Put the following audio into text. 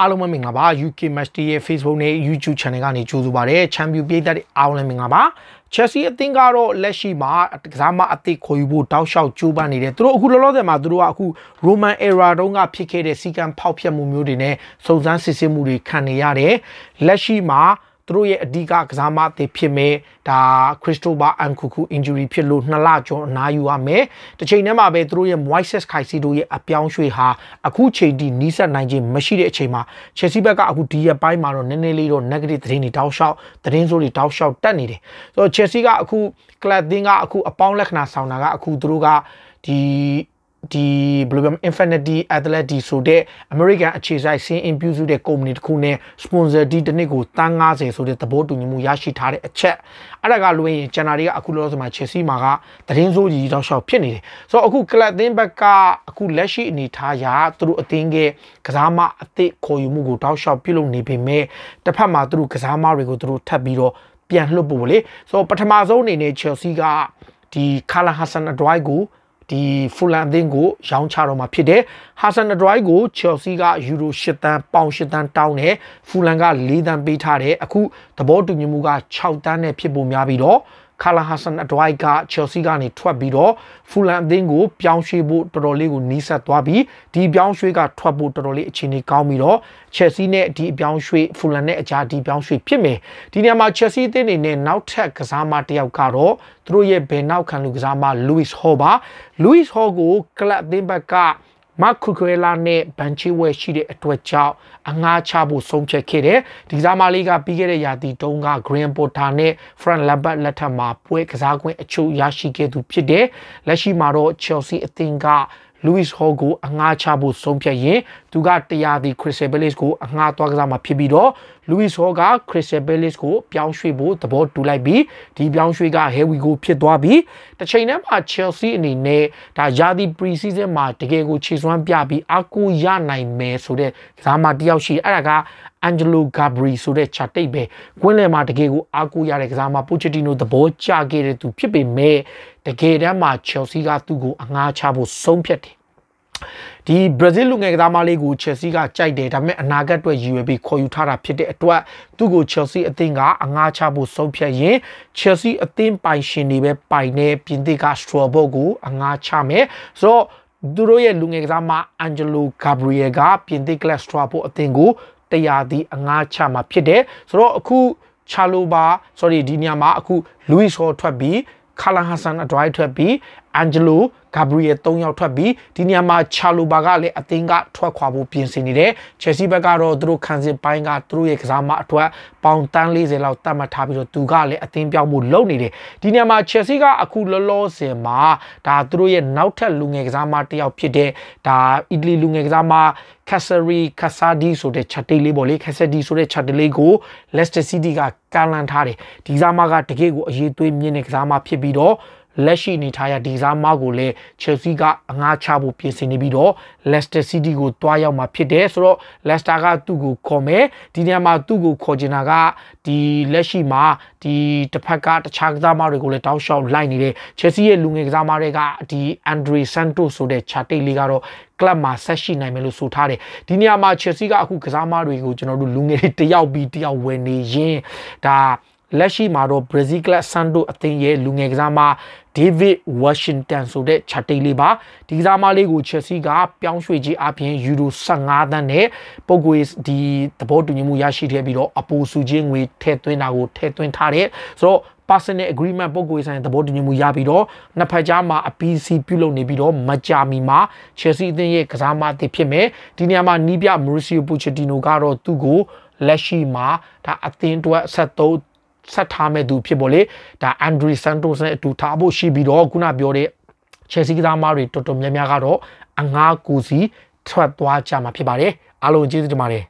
အားလုံးပဲမင်္ဂလာပါ UK Match Day ရဲ့ Facebook နဲ့ YouTube Channel ကနေကြိုဆိုပါရစေ။ Champion ပြည်သက်အားလုံးမင်္ဂလာပါ။ Chelsea အသင်းကတော့လက်ရှိမှာကစားမအသစ်ခေါ်ယူဖို့တောက်လျှောက်ကြိုးပမ်းနေတယ်။သူတို့အခုလောလောဆယ်မှာသူတို့ကအခု Roman era တုန်းကဖြစ်ခဲ့တဲ့စီကံဖောက်ဖျက်မှုမျိုးတွေနဲ့စုံစမ်းစစ်ဆေးမှုတွေခံနေရတယ်။လက်ရှိမှာသူတို့ရဲ့အဓိကကစားမတွေဖြစ်မယ်ဒါခရစ်စတိုဘာအန်ကူကူ injury ဖြစ်လို့နှစ်လကျော်အနားယူရမယ်တစ်ချိန်တည်းမှာပဲသူတို့ရဲ့ Moises Caicedo ရဲ့အပြောင်းရွှေ့ဟာအခုချိန်ထိနီးစပ်နိုင်ခြင်းမရှိတဲ့အချိန်မှာ Chelsea ဘက်ကအခုဒီရက်ပိုင်းမှာတော့နည်းနည်းလေးတော့ negative သတင်းတွေတောက်လျှောက်သတင်းဆိုးတွေတောက်လျှောက်တက်နေတယ်ဆိုတော့ Chelsea ကအခု club သင်းကအခုအပေါင်းလက္ခဏာဆောင်တာကအခုသူတို့ကဒီဒီဘယ်လိုပြောမလဲ Infinity Athletic ဆိုတဲ့ American အခြေစိုက်စင်းအင်ပြူစုတဲ့ company တစ်ခုနဲ့ sponsor ဒီတစ်နှစ်ကိုတန်း90ဆိုတဲ့သဘောတူညီမှုရရှိထားတဲ့အချက်အဲ့ဒါကလွှင့်ရင်ကျန်တာတွေကအခုလောလောဆယ်မှာ Chelsea မှာကသတင်းစိုးကြီးတောက်လျှောက်ဖြစ်နေတယ်ဆိုတော့အခု club အသင်းဘက်ကအခုလက်ရှိအနေထားအရသူတို့အသင်းကကစားမအသစ်ခေါ်ယူမှုကိုတောက်လျှောက်ပြုလုပ်နေပေမဲ့တစ်ဖက်မှာသူတို့ကစားမတွေကိုသူတို့ထပ်ပြီးတော့ပြန်လွှတ်ဖို့လေဆိုတော့ပထမဆုံးအနေနဲ့ Chelsea ကဒီ Kala Hassan Adwai ကိုဒီဖူလန်အသင်းကိုရောင်းချတော့မှာဖြစ်တယ်ဟာဆန်ဒရိုက်ကိုချယ်ဆီကယူရို၈သန်းပေါင်၈သန်းတောင်းတယ်ဖူလန်က၄သန်းပေးထားတယ်အခုသဘောတူညီမှုက6သန်းနဲ့ဖြစ်ပုံများပြီးတော့ကာလာဟာဆန်အဒဝိုက်ကချယ်ဆီကနေထွက်ပြီးတော့ဖူလန်အသင်းကိုပြောင်းရွှေ့ဖို့တော်တော်လေးကိုနီးစပ်သွားပြီးဒီပြောင်းရွှေ့ကထွက်ဖို့တော်တော်လေးအခြေအနေကောင်းပြီးတော့ချယ်ဆီနဲ့ဒီအပြောင်းရွှေ့ဖူလန်နဲ့အကြားဒီပြောင်းရွှေ့ဖြစ်မယ်ဒီနေရာမှာချယ်ဆီအသင်းနေနဲ့နောက်ထပ်ကစားမတစ်ယောက်ကတော့သူတို့ရဲ့ဘယ်နောက်ခံလူကစားမလူးစ်ဟောပါလူးစ်ဟောကိုကလပ်အသင်းဘက်ကမခုခွဲလာနဲ့ဘန်ချီဝဲရှိတဲ့အတွက်ကြောင့်အငှားချဖို့ဆုံးဖြတ်ခဲ့တယ်ဒီကစားမလေးကပြီးခဲ့တဲ့ရာသီတုန်းက Green Potter နဲ့ Frank Lampard လက်ထက်မှာပွဲကစားကွင်းအချို့ရရှိခဲ့သူဖြစ်တယ်လက်ရှိမှာတော့ Chelsea အသင်းက Luis Hall ကိုအငှားချဖို့ဆုံးဖြတ်ရင်သူကတရားသည် Crystal Palace ကိုအငှားသွားကစားမှာဖြစ်ပြီးတော့ Luis Hall က Crystal Palace ကိုပြောင်းရွှေ့ဖို့သဘောတူလိုက်ပြီးဒီပြောင်းရွှေ့က Harry ကိုဖြစ်သွားပြီးတစ်ချိန်တည်းမှာ Chelsea အနေနဲ့ဒါရာသီ pre-season မှာတကယ်ကိုခြေစွမ်းပြပြီးအကူရနိုင်မယ်ဆိုတဲ့ဇာမတယောက်ရှိအဲ့ဒါကအန်ဂျလိုဂါဘရီဆိုတဲ့ခြာတိတ်ပဲကွင်းလယ်မှာတကယ်ကိုအားကိုးရတဲ့ကစားမပိုချက်တီနိုသဘောကျခဲ့တဲ့သူဖြစ်ပေမဲ့တကယ်တမ်းမှာ Chelsea ကသူ့ကိုအငှားချဖို့ဆုံးဖြတ်တယ်ဒီ Brazil လူငယ်ကစားမလေးကို Chelsea ကကြိုက်တယ်ဒါပေမဲ့အနာဂတ်အတွက်ရည်ရွယ်ပြီးခေါ်ယူထားတာဖြစ်တဲ့အတွက်သူ့ကို Chelsea အသင်းကအငှားချဖို့ဆုံးဖြတ်ရင် Chelsea အသင်းပိုင်ရှင်တွေပဲပိုင်တဲ့ပြင်သစ်က Strawberg ကိုအငှားချမယ်ဆိုတော့သူတို့ရဲ့လူငယ်ကစားမ Angelo Gabriel ကပြင်သစ် Club Strawberg အသင်းကိုတရားသည်အငှားချမှာဖြစ်တယ်ဆိုတော့အခု Chaloba sorry ဒီညမှာအခု Luis Hall ထွက်ပြီး Kala Hassan, a to အန်ဂျလိုဂါဘရီယယ်၃ယောက်ထွက်ပြီးဒီနေရာမှာချာလိုဘာကလည်းအသင်းကထွက်ခွာဖို့ပြင်ဆင်နေတယ်။ချယ်ဆီဘက်ကတော့သူတို့ခံစစ်ပိုင်းကသူတို့ရဲ့ကစားမအထွတ်ပေါင်တန်း40လောက်တတ်မှတ်ထားပြီးတော့သူကလည်းအသင်းပြောင်းဖို့လုပ်နေတယ်။ဒီနေရာမှာချယ်ဆီကအခုလောလောဆယ်မှာဒါသူတို့ရဲ့နောက်ထပ်လူငယ်ကစားမတစ်ယောက်ဖြစ်တဲ့ဒါအီတလီလူငယ်ကစားမကက်ဆရီကဆာဒီဆိုတဲ့ချက်တိလေးပေါ့လေကက်ဆဒီဆိုတဲ့ချက်တိလေးကိုလက်စတာစီးတီးကကန်လန်ထားတယ်။ဒီကစားမကတကယ့်ကိုအရေးသွေးမြင့်တဲ့ကစားမဖြစ်ပြီးတော့လက်ရှိအနေထားရဒီစားမကိုလည်း Chelsea ကအငှားချဖို့ပြင်ဆင်နေပြီးတော့ Leicester City ကိုတွားရောက်မှာဖြစ်တယ်ဆိုတော့ Leicester ကသူ့ကိုခေါ်မယ်ဒီနေရာမှာသူ့ကိုခေါ်ချင်တာကဒီလက်ရှိမှာဒီတစ်ဖက်ကတခြားကစားမတွေကိုလည်းတောက်လျှောက်လိုက်နေတဲ့ Chelsea ရဲ့လူငယ်ကစားမတွေကဒီ Andre Santos ဆိုတဲ့ Chate လေးကတော့ကလပ်မှာဆက်ရှိနိုင်မယ်လို့ဆိုထားတယ်ဒီနေရာမှာ Chelsea ကအခုကစားမတွေကိုကျွန်တော်တို့လူငယ်တွေတယောက်ပြီးတယောက်ဝယ်နေရင်ဒါလက်ရှိမှာတော့ Brazil Club Santos အသင်းရဲ့လူငယ်ကစားမ David Washington ဆိုတဲ့ charter လေးပါဒီကစားမလေးကို Chelsea ကပြောင်းရွှေ့ခြင်းအပြင် Euro 15သန်းနဲ့ပုံကိုဒီသဘောတူညီမှုရရှိခဲ့ပြီးတော့အပူစုချင်းငွေထည့်သွင်းတာကိုထည့်သွင်းထားတဲ့ဆိုတော့ personal agreement ပုံကိုယ်ဆိုင်သဘောတူညီမှုရပြီးတော့နှစ်ဖက်ကြားမှာ APC ပြုလုပ်နေပြီးတော့မကြာမီမှာ Chelsea အသင်းရဲ့ကစားမအသစ်ဖြစ်မယ်ဒီနေရာမှာနီးပြ Mauricio Pochettino ကတော့သူ့ကိုလက်ရှိမှာဒါအသင်းအတွက်73ဆက်ထားမဲ့သူဖြစ်ပေါ်လေဒါအန်ဒရီဆန်တိုစ်နဲ့အတူထားဖို့ရှိပြီးတော့ခုနပြောတဲ့ Chelsea ကစားမားတွေတော်တော်များများကတော့အငားကိုစီထွက်သွားကြမှာဖြစ်ပါတယ်အားလုံးကျေးဇူးတင်ပါတယ်